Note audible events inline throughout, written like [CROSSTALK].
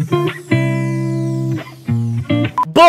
Mm-hmm. [LAUGHS]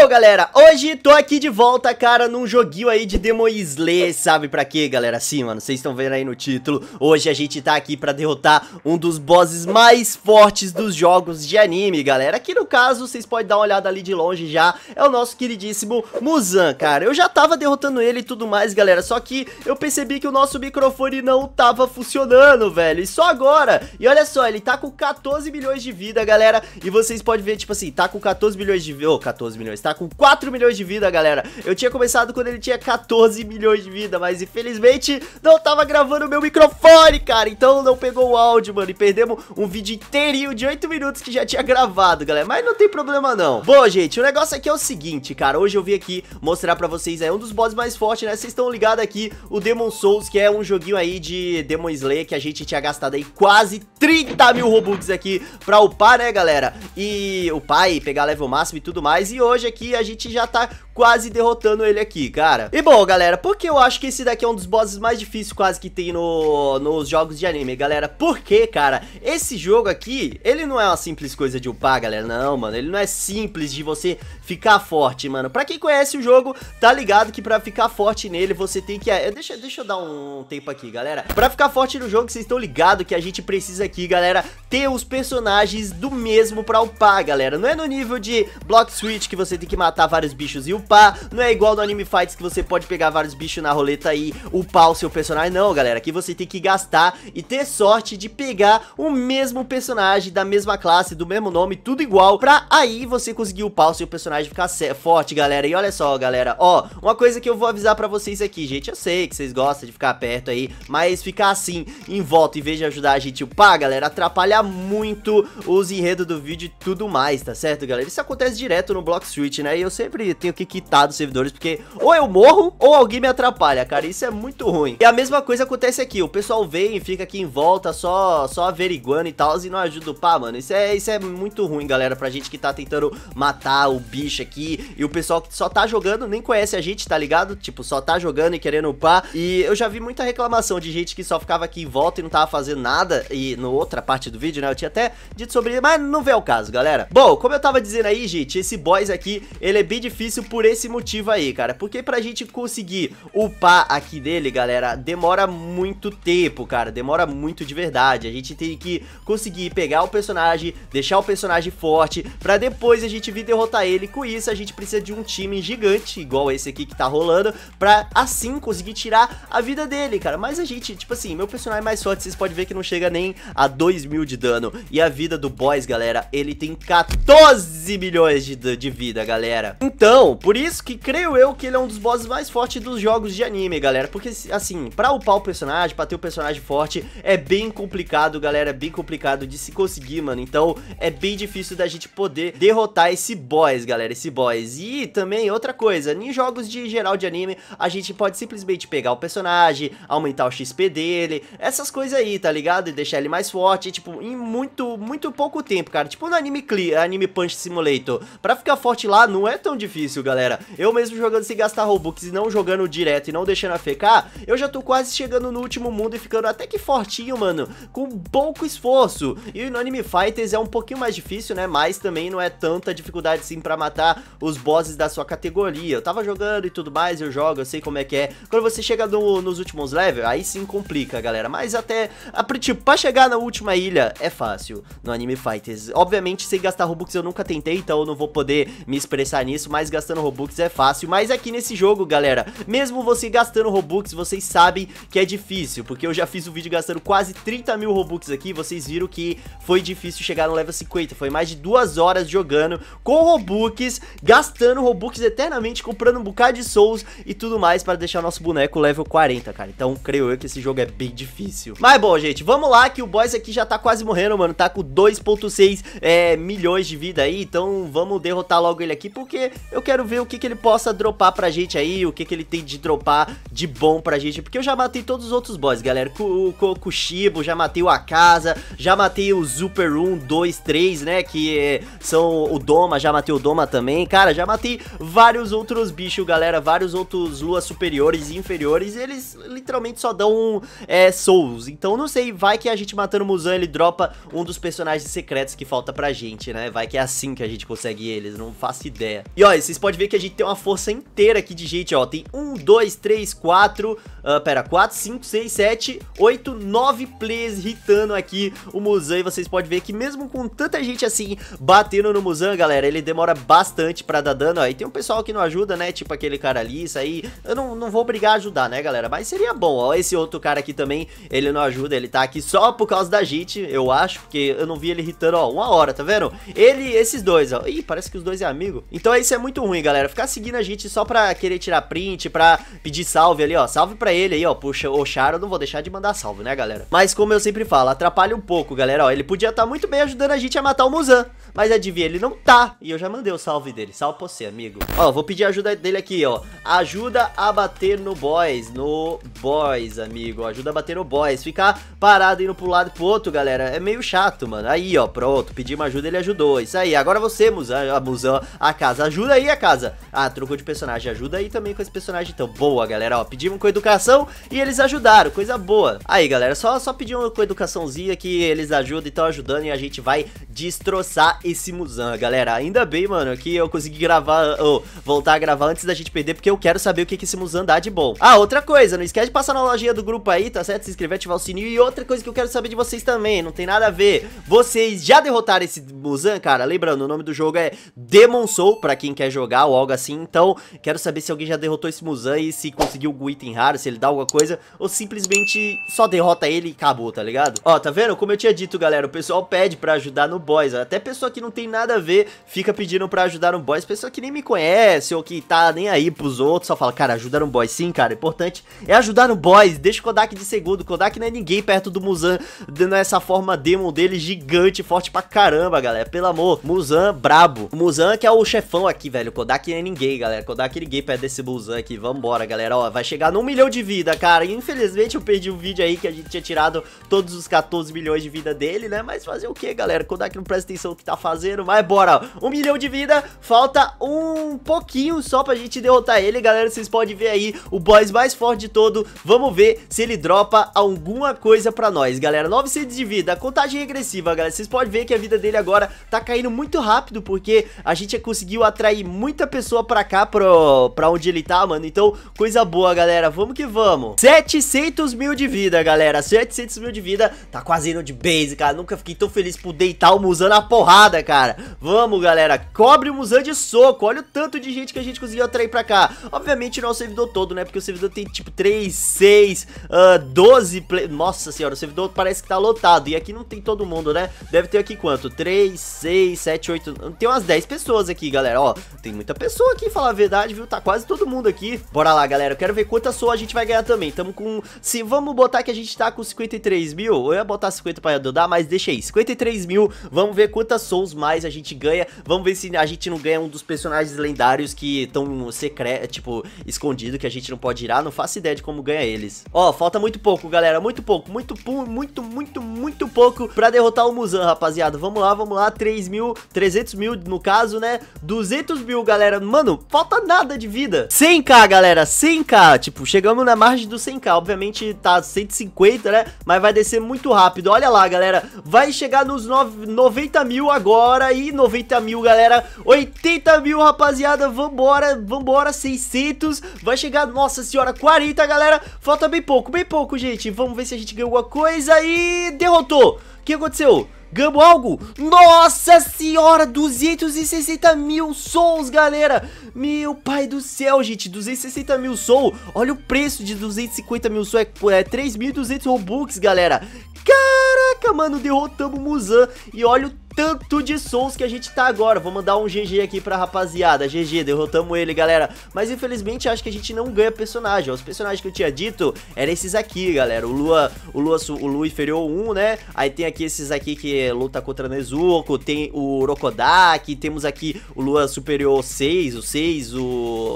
Bom, galera, hoje tô aqui de volta, cara, num joguinho aí de Demon Slayer, sabe pra quê, galera? Sim, mano, vocês estão vendo aí no título, hoje a gente tá aqui pra derrotar um dos bosses mais fortes dos jogos de anime, galera. Aqui no caso, vocês podem dar uma olhada ali de longe já, é o nosso queridíssimo Muzan, cara. Eu já tava derrotando ele e tudo mais, galera, só que eu percebi que o nosso microfone não tava funcionando, velho, e só agora. E olha só, ele tá com 14 milhões de vida, galera, e vocês podem ver, tipo assim, tá com 14 milhões de... Ô, oh, 14 milhões, tá tá com 4 milhões de vida, galera. Eu tinha começado quando ele tinha 14 milhões de vida, mas infelizmente não tava gravando o meu microfone, cara. Então não pegou o áudio, mano. E perdemos um vídeo inteirinho de 8 minutos que já tinha gravado, galera. Mas não tem problema, não. Bom, gente, o negócio aqui é o seguinte, cara. Hoje eu vim aqui mostrar pra vocês aí né, um dos bosses mais fortes, né? Vocês estão ligados aqui, o Demon Souls, que é um joguinho aí de Demon Slayer que a gente tinha gastado aí quase 30 mil Robux aqui pra upar, né, galera? E upar e pegar level máximo e tudo mais. E hoje aqui aqui a gente já tá quase derrotando ele aqui, cara. E bom, galera, porque eu acho que esse daqui é um dos bosses mais difíceis quase que tem no, nos jogos de anime, galera. Porque, cara, esse jogo aqui, ele não é uma simples coisa de upar, galera. Não, mano, ele não é simples de você ficar forte, mano. Pra quem conhece o jogo, tá ligado que pra ficar forte nele, você tem que... É, deixa, deixa eu dar um tempo aqui, galera. Pra ficar forte no jogo, vocês estão ligados que a gente precisa aqui, galera, ter os personagens do mesmo pra upar, galera. Não é no nível de Block Switch que você tem que que matar vários bichos e upar. Não é igual no Anime Fights que você pode pegar vários bichos na roleta e upar o seu personagem. Não, galera. Aqui você tem que gastar e ter sorte de pegar o mesmo personagem da mesma classe, do mesmo nome, tudo igual. Pra aí você conseguir upar o seu personagem ficar forte, galera. E olha só, galera. Ó, uma coisa que eu vou avisar pra vocês aqui, gente. Eu sei que vocês gostam de ficar perto aí, mas ficar assim em volta em vez de ajudar a gente upar, galera, atrapalha muito os enredos do vídeo e tudo mais, tá certo, galera? Isso acontece direto no Block Switch né? E eu sempre tenho que quitar dos servidores, porque ou eu morro ou alguém me atrapalha, cara. Isso é muito ruim. E a mesma coisa acontece aqui. O pessoal vem e fica aqui em volta só, só averiguando e tal, e não ajuda o pá, mano. Isso é, isso é muito ruim, galera, pra gente que tá tentando matar o bicho aqui. E o pessoal que só tá jogando nem conhece a gente, tá ligado? Tipo, só tá jogando e querendo upar. E eu já vi muita reclamação de gente que só ficava aqui em volta e não tava fazendo nada. E no outra parte do vídeo, né? Eu tinha até dito sobre ele, mas não vê o caso, galera. Bom, como eu tava dizendo aí, gente, esse boys aqui, ele é bem difícil por esse motivo aí, cara. Porque pra gente conseguir upar aqui dele, galera, demora muito tempo, cara. Demora muito de verdade. A gente tem que conseguir pegar o personagem, deixar o personagem forte, pra depois a gente vir derrotar ele. Com isso, a gente precisa de um time gigante, igual esse aqui que tá rolando, pra assim conseguir tirar a vida dele, cara. Mas a gente, tipo assim, meu personagem é mais forte, vocês podem ver que não chega nem a 2 mil de dano. E a vida do boss, galera, ele tem 14 milhões de, de vida, galera galera. Então, por isso que creio eu que ele é um dos bosses mais fortes dos jogos de anime, galera. Porque, assim, pra upar o personagem, pra ter o um personagem forte, é bem complicado, galera. É bem complicado de se conseguir, mano. Então, é bem difícil da gente poder derrotar esse boss, galera. Esse boss. E também, outra coisa, em jogos de geral de anime, a gente pode simplesmente pegar o personagem, aumentar o XP dele, essas coisas aí, tá ligado? E deixar ele mais forte, tipo, em muito, muito pouco tempo, cara. Tipo no anime, Cli anime Punch Simulator. Pra ficar forte lá, ah, não é tão difícil, galera. Eu mesmo jogando sem gastar Robux e não jogando direto e não deixando afecar, eu já tô quase chegando no último mundo e ficando até que fortinho, mano, com pouco esforço. E no Anime Fighters é um pouquinho mais difícil, né, mas também não é tanta dificuldade sim pra matar os bosses da sua categoria. Eu tava jogando e tudo mais, eu jogo, eu sei como é que é. Quando você chega no, nos últimos levels, aí sim complica, galera, mas até, a, tipo, pra chegar na última ilha é fácil no Anime Fighters. Obviamente, sem gastar Robux eu nunca tentei, então eu não vou poder me expressar nisso, mas gastando Robux é fácil. Mas aqui nesse jogo, galera, mesmo você gastando Robux, vocês sabem que é difícil, porque eu já fiz um vídeo gastando quase 30 mil Robux aqui, vocês viram que foi difícil chegar no level 50, foi mais de duas horas jogando com Robux, gastando Robux eternamente, comprando um bocado de Souls e tudo mais para deixar nosso boneco level 40, cara. Então, creio eu que esse jogo é bem difícil. Mas bom, gente, vamos lá que o boss aqui já tá quase morrendo, mano, tá com 2.6 é, milhões de vida aí, então vamos derrotar logo ele aqui aqui, porque eu quero ver o que, que ele possa dropar pra gente aí, o que, que ele tem de dropar de bom pra gente, porque eu já matei todos os outros boss, galera, o Kokushibo, já matei o Akasa, já matei o Super 1, 2, 3, né, que é, são o Doma, já matei o Doma também, cara, já matei vários outros bichos, galera, vários outros luas superiores e inferiores, e eles literalmente só dão é, souls, então não sei, vai que a gente matando o Muzan, ele dropa um dos personagens secretos que falta pra gente, né, vai que é assim que a gente consegue eles, não faço ideia. E olha, vocês podem ver que a gente tem uma força inteira aqui de gente, ó. Tem 1, 2, 3, 4, pera, 4, 5, 6, 7, 8, 9 players hitando aqui o Muzan. E vocês podem ver que mesmo com tanta gente assim batendo no Muzan, galera, ele demora bastante pra dar dano, ó. E tem um pessoal que não ajuda, né? Tipo aquele cara ali, isso aí. Eu não, não vou brigar a ajudar, né, galera? Mas seria bom, ó. Esse outro cara aqui também, ele não ajuda, ele tá aqui só por causa da gente, eu acho, porque eu não vi ele hitando, ó, uma hora, tá vendo? Ele esses dois, ó. Ih, parece que os dois é amigo. Então isso é muito ruim, galera. Ficar seguindo a gente só pra querer tirar print, pra pedir salve ali, ó. Salve pra ele aí, ó. Puxa, o Charo, não vou deixar de mandar salve, né, galera? Mas como eu sempre falo, atrapalha um pouco, galera, ó. Ele podia estar tá muito bem ajudando a gente a matar o Muzan. Mas adivinha, ele não tá. E eu já mandei o salve dele. Salve pra você, amigo. Ó, vou pedir ajuda dele aqui, ó. Ajuda a bater no boys. No boys, amigo. Ajuda a bater no boys. Ficar parado indo pro lado pro outro, galera. É meio chato, mano. Aí, ó, pronto. Pedi uma ajuda, ele ajudou. Isso aí. Agora você, Muzan. A ah, Muzan. A a casa. Ajuda aí a casa. Ah, trocou de personagem. Ajuda aí também com esse personagem. Então, boa, galera. Ó, pedimos com educação e eles ajudaram. Coisa boa. Aí, galera, só, só pediam com educaçãozinha que eles ajudam e estão ajudando. E a gente vai destroçar esse Muzan, galera. Ainda bem, mano, que eu consegui gravar, ou voltar a gravar antes da gente perder, porque eu quero saber o que, que esse Muzan dá de bom. Ah, outra coisa, não esquece de passar na lojinha do grupo aí, tá certo? Se inscrever, ativar o sininho. E outra coisa que eu quero saber de vocês também, não tem nada a ver. Vocês já derrotaram esse Muzan, cara? Lembrando, o nome do jogo é Demon Souls. Soul pra quem quer jogar ou algo assim. Então, quero saber se alguém já derrotou esse Muzan e se conseguiu algum item raro, se ele dá alguma coisa. Ou simplesmente só derrota ele e acabou, tá ligado? Ó, tá vendo? Como eu tinha dito, galera, o pessoal pede pra ajudar no boss. Até pessoa que não tem nada a ver fica pedindo pra ajudar no boss. Pessoa que nem me conhece ou que tá nem aí pros outros, só fala, cara, ajudar no boss. Sim, cara, importante é ajudar no boss. Deixa o Kodak de segundo. Kodak não é ninguém perto do Muzan, dando essa forma demon dele gigante, forte pra caramba, galera. Pelo amor, Muzan brabo. Musan Muzan que é o o chefão aqui, velho. Kodak é ninguém, galera. Kodak é ninguém perto desse Bullsan aqui. Vambora, galera. Ó, vai chegar no milhão de vida, cara. Infelizmente eu perdi um vídeo aí que a gente tinha tirado todos os 14 milhões de vida dele, né? Mas fazer o que, galera? Kodak não presta atenção no que tá fazendo. Mas bora. Um milhão de vida. Falta um pouquinho só pra gente derrotar ele, galera. Vocês podem ver aí o boss mais forte de todo. Vamos ver se ele dropa alguma coisa pra nós, galera. 900 de vida. Contagem regressiva, galera. Vocês podem ver que a vida dele agora tá caindo muito rápido porque a gente é conseguiu atrair muita pessoa pra cá, pro, pra onde ele tá, mano. Então, coisa boa, galera. Vamos que vamos. 700 mil de vida, galera. 700 mil de vida. Tá quase indo de base, cara. Nunca fiquei tão feliz por deitar o Muzan na porrada, cara. Vamos, galera. Cobre o Muzan de soco. Olha o tanto de gente que a gente conseguiu atrair pra cá. Obviamente, não é o servidor todo, né? Porque o servidor tem, tipo, 3, 6, uh, 12... Play... Nossa senhora, o servidor parece que tá lotado. E aqui não tem todo mundo, né? Deve ter aqui quanto? 3, 6, 7, 8... Tem umas 10 pessoas aqui aqui, galera. Ó, tem muita pessoa aqui, falar a verdade, viu? Tá quase todo mundo aqui. Bora lá, galera. Eu quero ver quantas só a gente vai ganhar também. Tamo com... Se vamos botar que a gente tá com 53 mil. Eu ia botar 50 pra ajudar, mas deixa aí. 53 mil. Vamos ver quantas souls mais a gente ganha. Vamos ver se a gente não ganha um dos personagens lendários que estão secreto, tipo, escondido, que a gente não pode irar. Não faço ideia de como ganha eles. Ó, falta muito pouco, galera. Muito pouco. Muito, muito, muito, muito pouco pra derrotar o Muzan, rapaziada. Vamos lá, vamos lá. 3 mil, 300 mil no caso, né? 200 mil, galera. Mano, falta nada de vida. 100k, galera. 100k. Tipo, chegamos na margem do 100k. Obviamente tá 150, né? Mas vai descer muito rápido. Olha lá, galera. Vai chegar nos 90 mil agora. E 90 mil, galera. 80 mil, rapaziada. Vambora, vambora. 600. Vai chegar, nossa senhora, 40, galera. Falta bem pouco, bem pouco, gente. Vamos ver se a gente ganhou alguma coisa. E derrotou. O que aconteceu? Ganhamos algo? Nossa senhora, 260 mil souls, galera Meu pai do céu, gente, 260 mil souls Olha o preço de 250 mil souls, é, é 3.200 Robux, galera Caramba Caraca, mano, derrotamos o Muzan. E olha o tanto de sons que a gente tá agora. Vou mandar um GG aqui pra rapaziada. GG, derrotamos ele, galera. Mas infelizmente acho que a gente não ganha personagem. Os personagens que eu tinha dito eram esses aqui, galera. O Lua, o Lua, o Lua inferior 1, né? Aí tem aqui esses aqui que luta contra Nezuko, tem o Rokodak, temos aqui o Lua superior 6, o 6, o,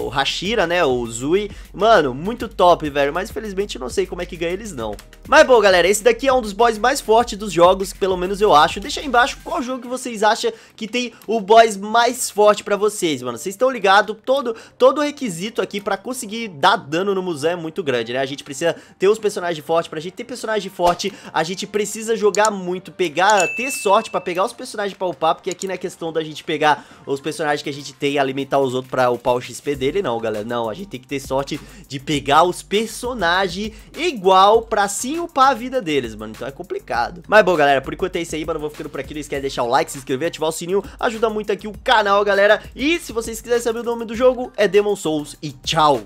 o Hashira, né? O Zui. Mano, muito top, velho. Mas infelizmente eu não sei como é que ganha eles não. Mas bom, galera, esse daqui é um dos boys mais fortes forte dos jogos, pelo menos eu acho. Deixa aí embaixo qual jogo que vocês acham que tem o boss mais forte pra vocês, mano. Vocês estão ligados, todo, todo requisito aqui pra conseguir dar dano no museu é muito grande, né? A gente precisa ter os personagens fortes, pra gente ter personagem forte, a gente precisa jogar muito, pegar, ter sorte pra pegar os personagens pra upar, porque aqui na é questão da gente pegar os personagens que a gente tem e alimentar os outros pra upar o XP dele, não, galera. Não, a gente tem que ter sorte de pegar os personagens igual pra sim upar a vida deles, mano. Então é complicado errado. Mas bom, galera, por enquanto é isso aí, mano. Vou ficando por aqui. Não esquece de deixar o like, se inscrever, ativar o sininho. Ajuda muito aqui o canal, galera. E se vocês quiserem saber o nome do jogo, é Demon Souls. E tchau!